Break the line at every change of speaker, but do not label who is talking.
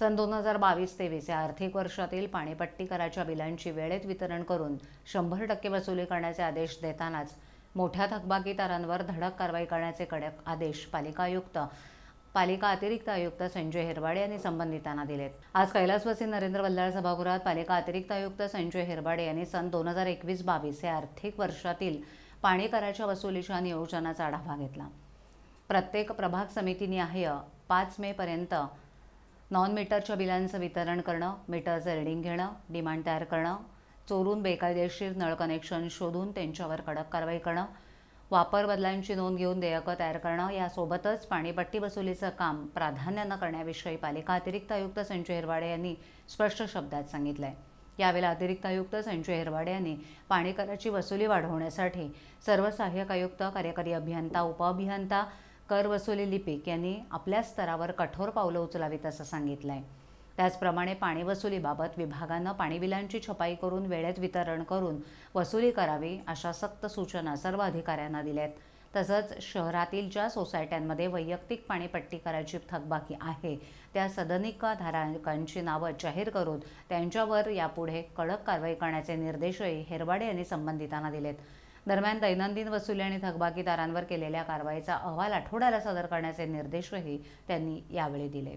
सन दोन हजार बावीस तेवीस या आर्थिक वर्षातील पाणीपट्टी कराच्या बिलांची वेळेत वितरण करून शंभर टक्के वसुली करण्याचे आदेश देतानाच मोठ्या थकबाकीदारांवर धडक कारवाई करण्याचे कडक आदेश पालिका आयुक्त पालिका अतिरिक्त आयुक्त संजय हिरवाडे यांनी संबंधितांना दिलेत आज कैलासवासी नरेंद्र वल्लाळ सभागृहात पालिका अतिरिक्त आयुक्त संजय हिरवाडे यांनी सन दोन हजार एकवीस बावीस या आर्थिक वर्षातील पाणी कराच्या वसुलीच्या नियोजनाचा आढावा घेतला प्रत्येक प्रभाग समितीने आहे पाच पर्यंत नॉन मीटरच्या बिलांचं वितरण करणं मीटरचं रिडिंग घेणं डिमांड तयार करणं चोरून बेकायदेशीर नळ कनेक्शन शोधून त्यांच्यावर कडक कारवाई करणं वापर बदलांची नोंद घेऊन देयकं तयार करणं यासोबतच पाणीपट्टी वसुलीचं काम प्राधान्यानं करण्याविषयी पालिका अतिरिक्त आयुक्त संजय हिरवाडे यांनी स्पष्ट शब्दात सांगितलं आहे यावेळेला अतिरिक्त आयुक्त संजय हिरवाडे यांनी पाणी कराची वसुली वाढवण्यासाठी सर्व सहाय्यक आयुक्त कार्यकारी अभियंता उपअभियंता कर वसुली लिपिक यांनी आपल्या स्तरावर कठोर पावलं उचलावीत असं सांगितलं आहे त्याचप्रमाणे पाणी वसुलीबाबत विभागानं बिलांची छपाई करून वेळेत वितरण करून वसुली करावी अशा सक्त सूचना सर्व अधिकाऱ्यांना दिल्या आहेत तसंच शहरातील ज्या सोसायट्यांमध्ये वैयक्तिक पाणीपट्टी करायची थकबाकी आहे त्या सदनिका धारकांची नावं जाहीर करून त्यांच्यावर यापुढे कडक कारवाई करण्याचे निर्देशही हेरवाडे यांनी संबंधितांना दिलेत दरम्यान दैनंदिन वसुली आणि थकबाकीदारांवर केलेल्या कारवाईचा अहवाल आठवड्याला सादर करण्याचे निर्देशही त्यांनी यावेळी दिले